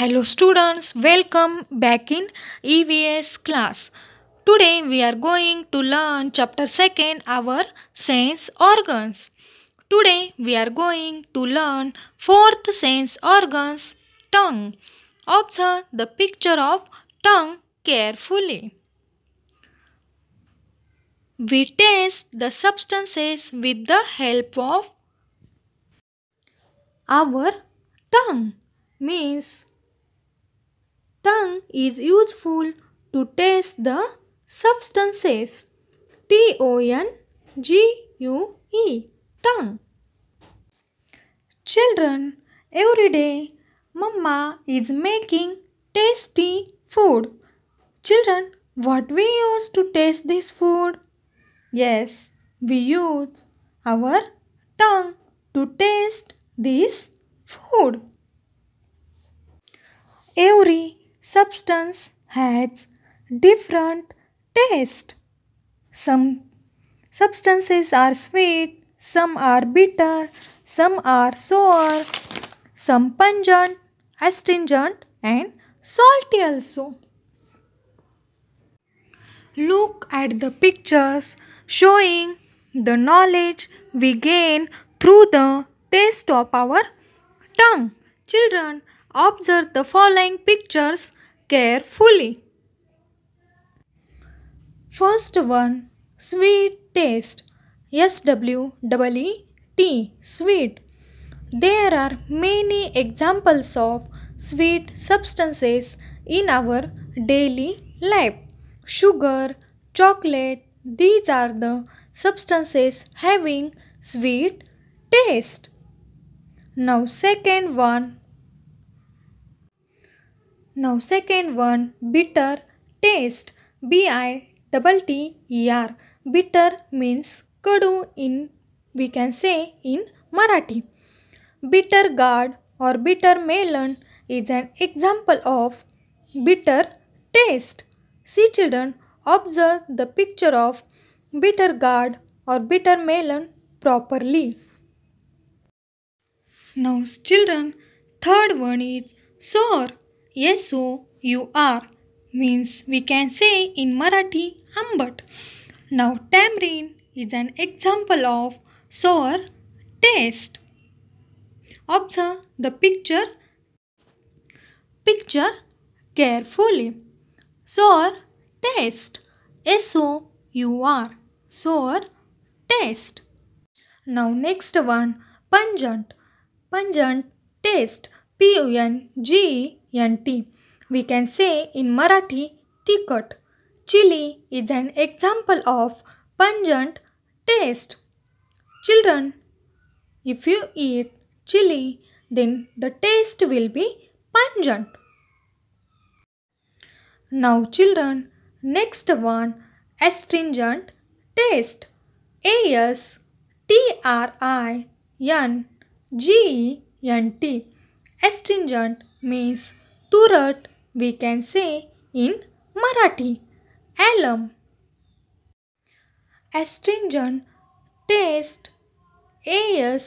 Hello students, welcome back in EVS class. Today we are going to learn chapter 2nd our sense organs. Today we are going to learn fourth sense organs tongue. Observe the picture of tongue carefully. We taste the substances with the help of our tongue means is useful to taste the substances. T O N G U E tongue. Children, every day mama is making tasty food. Children, what we use to taste this food? Yes, we use our tongue to taste this food. Every substance has different taste. Some substances are sweet, some are bitter, some are sour, some pungent, astringent and salty also. Look at the pictures showing the knowledge we gain through the taste of our tongue. Children, Observe the following pictures carefully. First one Sweet taste S W E E T sweet. There are many examples of sweet substances in our daily life. Sugar, chocolate, these are the substances having sweet taste. Now second one now second one bitter taste B I double T E R bitter means kadu in we can say in Marathi. Bitter gourd or bitter melon is an example of bitter taste. See children observe the picture of bitter gourd or bitter melon properly. Now children third one is sour Yesu, you are means we can say in Marathi ambat. Now tamarind is an example of sour taste. Observe the picture picture carefully. Sour taste you are sour taste. Now next one pungent pungent taste P-U-N-G-E-N-T. We can say in Marathi, tikat. Chili is an example of pungent taste. Children, if you eat chili, then the taste will be pungent. Now children, next one, astringent taste. A-S-T-R-I-N-G-E-N-T astringent means turat we can say in Marathi. Alum. Astringent taste A S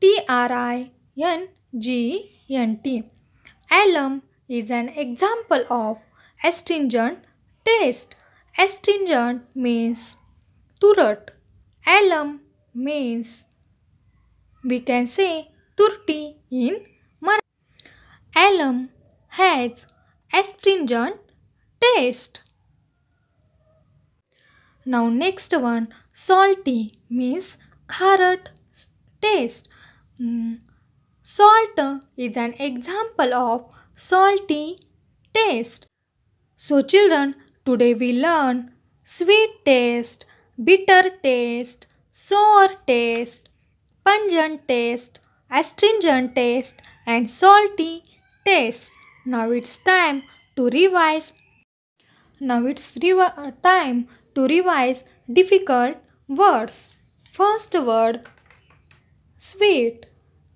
T R I N G N T. Alum is an example of astringent taste. Astringent means turat. Alum means we can say turti in Alum has astringent taste. Now next one salty means carrot taste. Mm. Salt is an example of salty taste. So children today we learn sweet taste, bitter taste, sour taste, pungent taste, astringent taste and salty test. Now it's time to revise. Now it's uh, time to revise difficult words. First word sweet.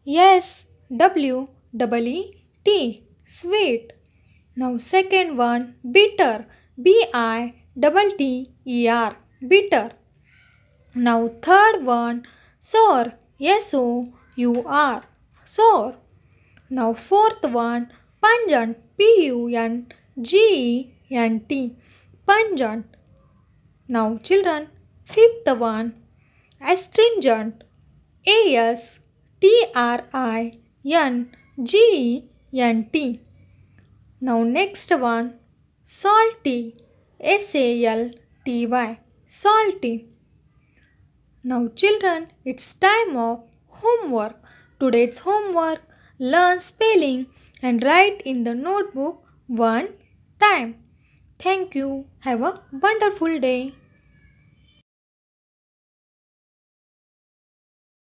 Yes, W double E T sweet. Now second one bitter B I double T E R bitter. Now third one sore S O U R sore. Now fourth one pungent P U N G E N T pungent. Now children fifth one astringent A S T R I N G E N T. Now next one salty S A L T Y salty. Now children it's time of homework. Today's homework learn spelling and write in the notebook one time. Thank you. Have a wonderful day.